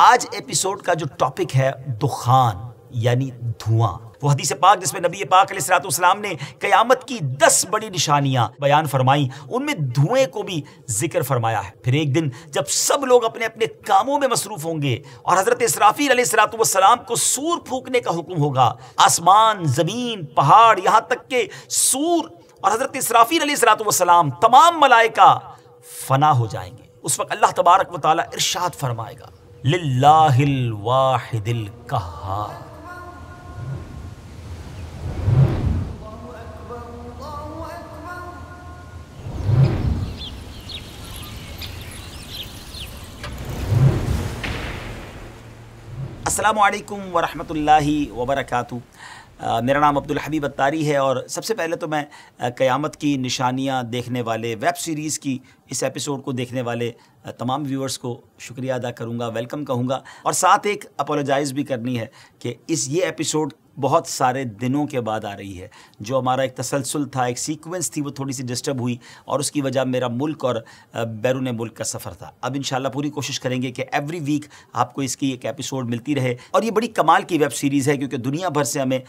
आज एपिसोड का जो टॉपिक है दुखान यानी धुआं वो हदीस पाक जिसमें नबी पाक सलाम ने कयामत की दस बड़ी निशानियां बयान फरमाई उनमें धुएं को भी जिक्र फरमाया है फिर एक दिन जब सब लोग अपने अपने कामों में मसरूफ होंगे और हजरत इसराफी सलाम को सूर फूकने का हुक्म होगा आसमान जमीन पहाड़ यहाँ तक के सूर और हजरत इसराफी सलाम तमाम मलाइका फना हो जाएंगे उस वक्त अल्लाह तबारक वाली इर्शाद फरमाएगा لله الواحد القهار السلام عليكم ورحمة الله وبركاته आ, मेरा नाम अब्दुल हबीब अत्तारी है और सबसे पहले तो मैं क़यामत की निशानियाँ देखने वाले वेब सीरीज़ की इस एपिसोड को देखने वाले तमाम व्यूअर्स को शुक्रिया अदा करूँगा वेलकम कहूँगा और साथ एक अपोलोजाइज़ भी करनी है कि इस ये एपिसोड बहुत सारे दिनों के बाद आ रही है जो हमारा एक तसलसल था एक सीक्वेंस थी वो थोड़ी सी डिस्टर्ब हुई और उसकी वजह मेरा मुल्क और बैरून मुल्क का सफ़र था अब इन पूरी कोशिश करेंगे कि एवरी वीक आपको इसकी एक एपिसोड मिलती रहे और ये बड़ी कमाल की वेब सीरीज़ है क्योंकि दुनिया भर से हमें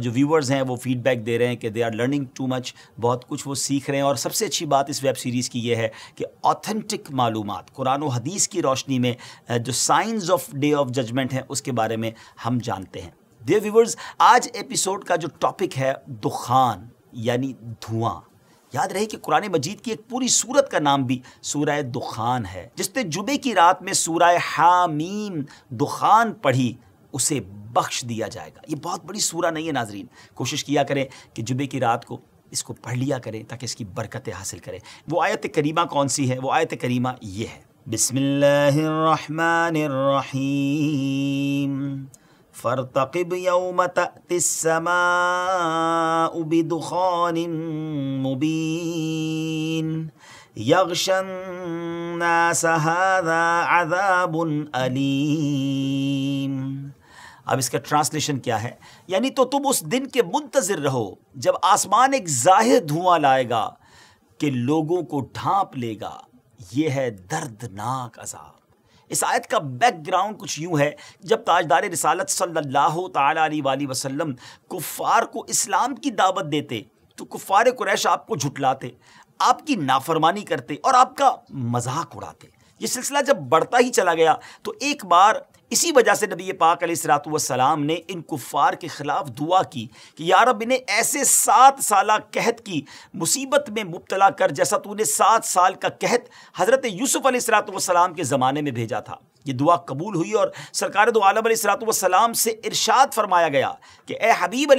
जो व्यूवर्स हैं वो फीडबैक दे रहे हैं कि they are learning too much बहुत कुछ वो सीख रहे हैं और सबसे अच्छी बात इस वेब सीरीज़ की ये है कि ऑथेंटिक मालूम कुरान हदीस की रोशनी में जो science of day of judgement हैं उसके बारे में हम जानते हैं दे व्यूवर्स आज एपिसोड का जो टॉपिक है दुखान यानी धुआं याद रहे कि कुरान मजीद की एक पूरी सूरत का नाम भी सूरह दुखान है जिसने जुबे की रात में सूरह हामीम दुखान पढ़ी उसे बख्श दिया जाएगा ये बहुत बड़ी सूरा नहीं है नाजरीन कोशिश किया करें कि जुबे की रात को इसको पढ़ लिया करें ताकि इसकी बरकतें हासिल करें वो आयत करीमा कौन सी है वो आयत करीमा ये है बिस्मिल्लाहिर्रहमानिर्रहीम فارتقب يوم تأتي السماء بدخان مبين يغشى الناس هذا عذاب أليم अब इसका ट्रांसलेशन क्या है यानी तो तुम उस दिन के मुंतजर रहो जब आसमान एक जाहिर धुआं लाएगा कि लोगों को ढांप लेगा यह है दर्दनाक अजाब इस आयत का बैकग्राउंड कुछ यूँ है जब ताजदार रसालत सल्लल्लाहु अलैहि वसल्लम कुफ़ार को इस्लाम की दावत देते तो कुफ़ार कुरैश आपको झुटलाते आपकी नाफरमानी करते और आपका मजाक उड़ाते ये सिलसिला जब बढ़ता ही चला गया तो एक बार इसी वजह से नबी पाक सलाम ने इन कुफ़ार के ख़िलाफ़ दुआ की कि यारब इन्हें ऐसे सात साल कहत की मुसीबत में मुबतला कर जैसा तूने सात साल का कहत हज़रत यूसुफ़ सलाम के ज़माने में भेजा था ये दुआ कबूल हुई और सरकार दो आलम सलाम से इरशाद फरमाया गया कि ए हबीब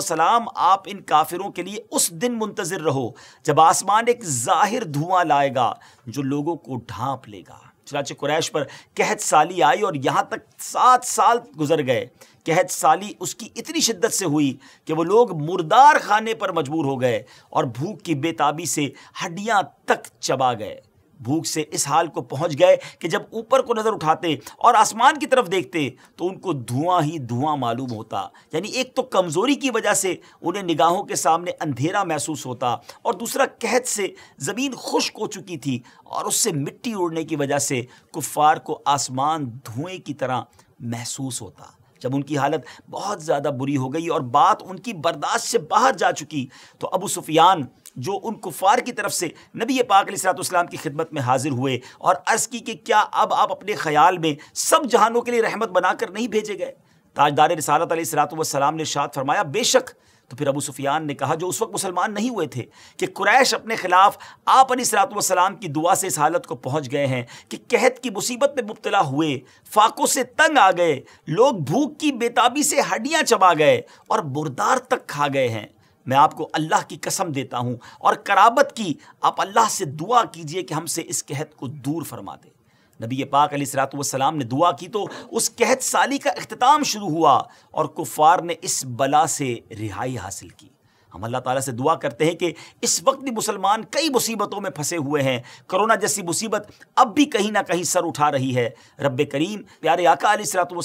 सलाम आप इन काफिरों के लिए उस दिन मुंतज़र रहो जब आसमान एक ज़ाहिर धुआं लाएगा जो लोगों को ढांप लेगा चनाचे कुरैश पर कहत साली आई और यहाँ तक सात साल गुजर गए कहत साली उसकी इतनी शिद्दत से हुई कि वो लोग मुर्दार खाने पर मजबूर हो गए और भूख की बेताबी से हड्डियाँ तक चबा गए भूख से इस हाल को पहुंच गए कि जब ऊपर को नज़र उठाते और आसमान की तरफ देखते तो उनको धुआं ही धुआं मालूम होता यानी एक तो कमज़ोरी की वजह से उन्हें निगाहों के सामने अंधेरा महसूस होता और दूसरा कहत से ज़मीन खुश्क हो चुकी थी और उससे मिट्टी उड़ने की वजह से कुफ़ार को आसमान धुएँ की तरह महसूस होता जब उनकी हालत बहुत ज़्यादा बुरी हो गई और बात उनकी बर्दाश्त से बाहर जा चुकी तो अबू सुफियान जो उन कुफार की तरफ से नबी पाक सलाम की खिदमत में हाजिर हुए और अर्ज़ की कि क्या अब आप अपने ख्याल में सब जहानों के लिए रहमत बनाकर नहीं भेजे गए ताजदार रसालत सलाम ने शाद फरमाया बेशक तो फिर अबू सुफियान ने कहा जो उस वक्त मुसलमान नहीं हुए थे कि कुरैश अपने ख़िलाफ़ आप सलाम की दुआ से इस हालत को पहुंच गए हैं कि कहत की मुसीबत में मुबतला हुए फाकों से तंग आ गए लोग भूख की बेताबी से हड्डियां चबा गए और बुरदार तक खा गए हैं मैं आपको अल्लाह की कसम देता हूँ और कराबत की आप अल्लाह से दुआ कीजिए कि हमसे इस कहत को दूर फरमा दे नबी पाक सलाम ने दुआ की तो उस कहत साली का अख्ताम शुरू हुआ और कुफ़ार ने इस बला से रिहाई हासिल की हम अल्लाह ताला से दुआ करते हैं कि इस वक्त भी मुसलमान कई मुसीबतों में फंसे हुए हैं कोरोना जैसी मुसीबत अब भी कहीं ना कहीं सर उठा रही है रब करीम प्यारे आका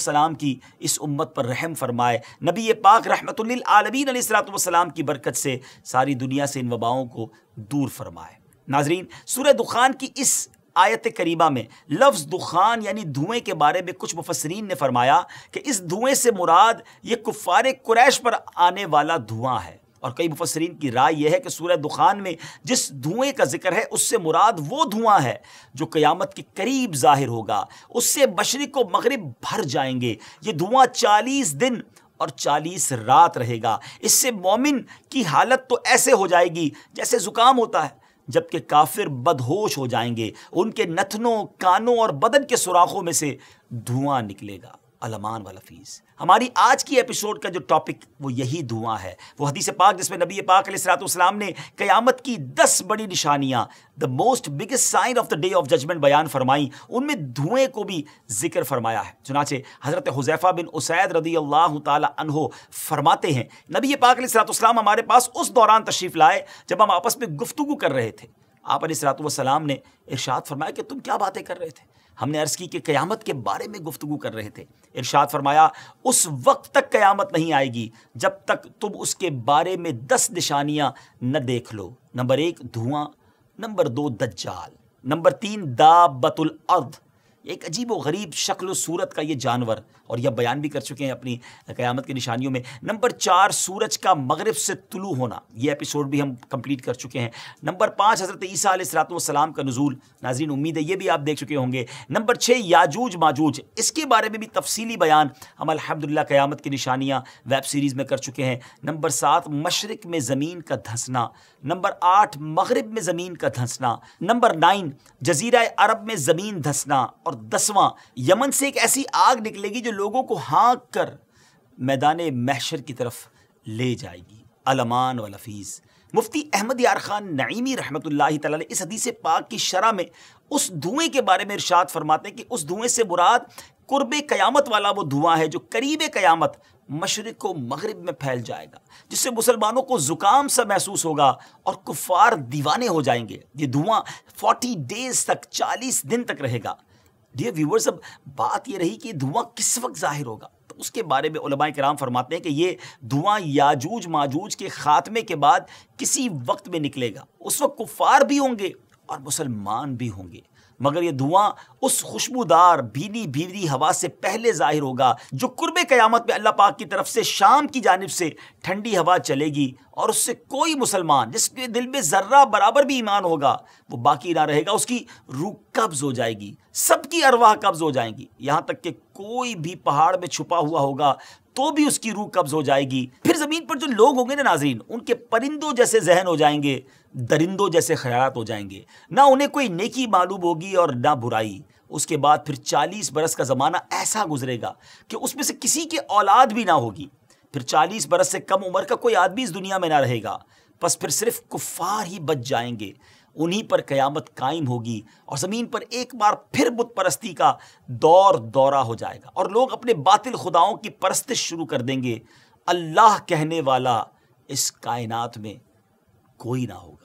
सलाम की इस उम्मत पर रहम फरमाए नबी पाक रहमतुल्लिन सलाम की बरकत से सारी दुनिया से इन वबाओं को दूर फरमाए नाजरीन सूर्य दुखान की इस आयत करीबा में लफ्ज़ दुखान यानी धुएं के बारे में कुछ मुफसरीन ने फरमाया कि इस धुएं से मुराद ये कुफ़ार कुरैश पर आने वाला धुआं है और कई मुफसरीन की राय यह है कि सूर्य दुखान में जिस धुएँ का जिक्र है उससे मुराद वो धुआँ है जो क़यामत के करीब ज़ाहिर होगा उससे मशरक़ को मगरब भर जाएंगे ये धुआँ चालीस दिन और चालीस रात रहेगा इससे मोमिन की हालत तो ऐसे हो जाएगी जैसे ज़ुकाम होता है जबकि काफिर बदहोश हो जाएंगे उनके नथनों कानों और बदन के सुराखों में से धुआं निकलेगा अलमान वाला फीस हमारी आज की एपिसोड का जो टॉपिक वो यही धुआं है वो हदीस पाक जिसमें नबी पाक सलाम ने क़यामत की दस बड़ी निशानियाँ the most biggest sign of the day of judgement बयान फरमाई उनमें धुएं को भी जिक्र फरमाया है चुनाचे हज़रत हुजैफ़ा बिन उसैद रदी अल्लाह तहो फरमाते हैं नबी पाक सलाम हमारे पास उस दौरान तशरीफ़ लाए जब हम आपस में गुफ्तु कर रहे थे आप सलाम ने इर्शाद फरमाया कि तुम क्या बातें कर रहे थे हमने अर्ज़ की कि क़यामत के बारे में गुफ्तु कर रहे थे इरशाद फरमाया उस वक्त तक क़यामत नहीं आएगी जब तक तुम उसके बारे में दस निशानियाँ न देख लो नंबर एक धुआं नंबर दो दज्जाल नंबर तीन बतुल अर्ध एक अजीब व गरीब शक्ल सूरत का ये जानवर और यह बयान भी कर चुके हैं अपनी क़यामत की निशानियों में नंबर चार सूरज का मगरब से तुलू होना ये एपिसोड भी हम कंप्लीट कर चुके हैं नंबर पाँच हज़रत ईसा सलाम का नजूल नाजरीन उम्मीद है ये भी आप देख चुके होंगे नंबर छः याजूज माजूज इसके बारे में भी तफसली बयान हम अलहमदिल्ला क़्यामत की निशानियाँ वेब सीरीज़ में कर चुके हैं नंबर सात मशरक़ में ज़मीन का धंसना नंबर आठ मगरब में ज़मीन का धंसना नंबर नाइन जजीरा अरब में ज़मीन धंसना और और दसवां यमन से एक ऐसी आग निकलेगी जो लोगों को हाँक कर मैदान महशर की तरफ ले जाएगी अलमान व लफीज मुफ्ती अहमद यार खान नईमी रहमत लाई इस हदीस पाक की शरह में उस धुएँ के बारे में इर्शाद फरमाते हैं कि उस धुएँ से मुराद कुर्ब क़यामत वाला वो धुआँ है जो करीब क़यामत मशरक़ व मगरब में फैल जाएगा जिससे मुसलमानों को ज़ुकाम सा महसूस होगा और कुफार दीवाने हो जाएंगे ये धुआँ 40 डेज तक 40 दिन तक रहेगा डियर व्यूवर्स अब बात यह रही कि धुआं किस वक्त जाहिर होगा तो उसके बारे में उलमा कराम फरमाते हैं कि ये धुआं याजूज माजूज के ख़ात्मे के बाद किसी वक्त में निकलेगा उस वक्त कुफ़ार भी होंगे और मुसलमान भी होंगे मगर यह धुआं उस खुशबूदार भीनी भीली हवा से पहले जाहिर होगा जो कुर्ब क़यामत में अल्लाह पाक की तरफ से शाम की जानब से ठंडी हवा चलेगी और उससे कोई मुसलमान जिसके दिल में ज़र्रा बराबर भी ईमान होगा वो बाकी ना रहेगा उसकी रूह कब्ज़ हो जाएगी सबकी अरवाह कब्ज़ हो जाएंगी यहाँ तक कि कोई भी पहाड़ में छुपा हुआ होगा तो भी उसकी रूह कब्ज हो जाएगी फिर ज़मीन पर जो लोग होंगे ना नाजरीन उनके परिंदों जैसे जहन हो जाएंगे दरिंदों जैसे ख्याल हो जाएंगे ना उन्हें कोई नेकी मालूम होगी और ना बुराई उसके बाद फिर चालीस बरस का ज़माना ऐसा गुजरेगा कि उसमें से किसी की औलाद भी ना होगी फिर चालीस बरस से कम उम्र का कोई आदमी इस दुनिया में ना रहेगा बस फिर सिर्फ कुफार ही बच जाएंगे उन्हीं पर क़यामत कायम होगी और ज़मीन पर एक बार फिर बुत परस्ती का दौर दौरा हो जाएगा और लोग अपने बातिल खुदाओं की परस्तिश शुरू कर देंगे अल्लाह कहने वाला इस कायनात में कोई ना होगा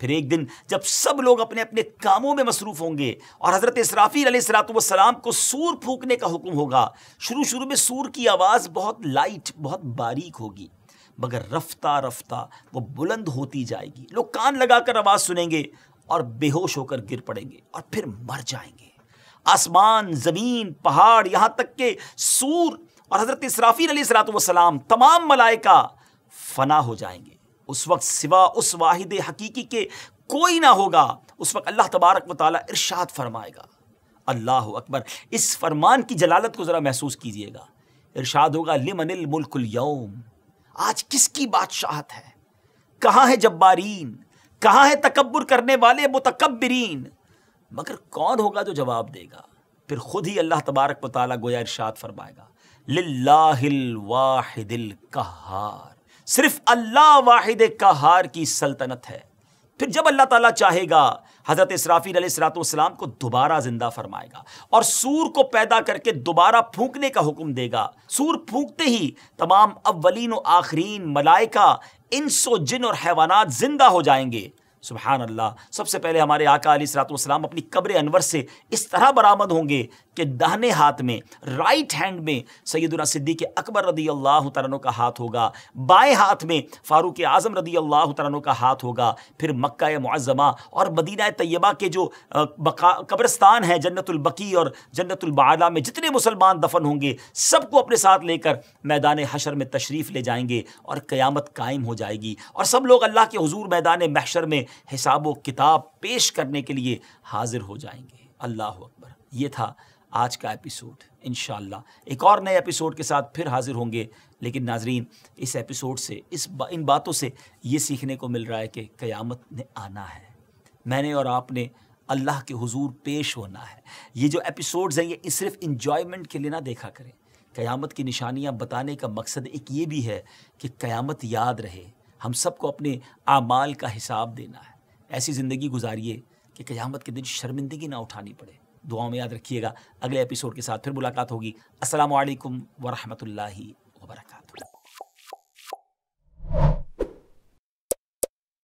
फिर एक दिन जब सब लोग अपने अपने कामों में मसरूफ होंगे और हज़रत इसराफ़ी सलाम को सूर फूकने का हुक्म होगा शुरू शुरू में सूर की आवाज़ बहुत लाइट बहुत बारीक होगी मगर रफ्ता रफ्ता वो बुलंद होती जाएगी लोग कान लगाकर आवाज़ सुनेंगे और बेहोश होकर गिर पड़ेंगे और फिर मर जाएंगे आसमान ज़मीन पहाड़ यहाँ तक के सूर और हज़रत इसराफ़ी सलाम तमाम मलाइका फना हो जाएंगे उस वक्त सिवा उस वाहिद हकीकी के कोई ना होगा उस वक्त अल्लाह तबारक वाली इर्शाद फरमाएगा अल्लाह अकबर इस फरमान की जलालत को ज़रा महसूस कीजिएगा इर्शाद होगा लिमनिल मुल्कुल यौम आज किसकी बादशाहत है कहाँ है जब्बारीन कहाँ है तकबर करने वाले मुतकबरीन मगर कौन होगा जो जवाब देगा फिर खुद ही अल्लाह तबारक मतलब गोया इर्शाद फरमाएगा लिल्लाहिल वाहिदिल कहार सिर्फ अल्लाह वाहिद कहार की सल्तनत है फिर जब अल्लाह ताला चाहेगा हज़रत इसराफील सलाम को दोबारा ज़िंदा फरमाएगा और सूर को पैदा करके दोबारा फूकने का हुक्म देगा सूर फूकते ही तमाम अवलिन आखरीन मलाइका सो जिन और हैवानात ज़िंदा हो जाएंगे सुबहान अल्लाह सबसे पहले हमारे आका अली सलातम अपनी कब्र अनवर से इस तरह बरामद होंगे कि दाहने हाथ में राइट हैंड में सैदुना सिद्दीक अकबर रदी अल्लाह तरनों का हाथ होगा बाएं हाथ में फ़ारूक आज़म रदी अल्लाह तरनों का हाथ होगा फिर मक्का मुआज़मा और मदीना तय्यबा के जो कब्रस्तान है जन्नतुलबकी और जन्नतुलबाला में जितने मुसलमान दफन होंगे सबको अपने साथ लेकर मैदान हशर में तशरीफ़ ले जाएंगे और क़यामत कायम हो जाएगी और सब लोग अल्लाह के हजूर मैदान महशर में हिसाब किताब पेश करने के लिए हाजिर हो जाएंगे अल्लाह अकबर ये था आज का एपिसोड इन एक और नए एपिसोड के साथ फिर हाजिर होंगे लेकिन नाजरीन इस एपिसोड से इस बा, इन बातों से ये सीखने को मिल रहा है कि क़यामत ने आना है मैंने और आपने अल्लाह के हुजूर पेश होना है ये जो एपिसोड्स हैं ये सिर्फ इन्जॉयमेंट के लिए ना देखा करें क़यामत की निशानियाँ बताने का मकसद एक ये भी है कि क़यामत याद रहे हम सबको अपने आमाल का हिसाब देना है ऐसी ज़िंदगी गुजारिए कि क़यामत के दिन शर्मिंदगी ना उठानी पड़े दुआओं में याद रखिएगा अगले एपिसोड के साथ फिर मुलाकात होगी असलकम वरहमल वरक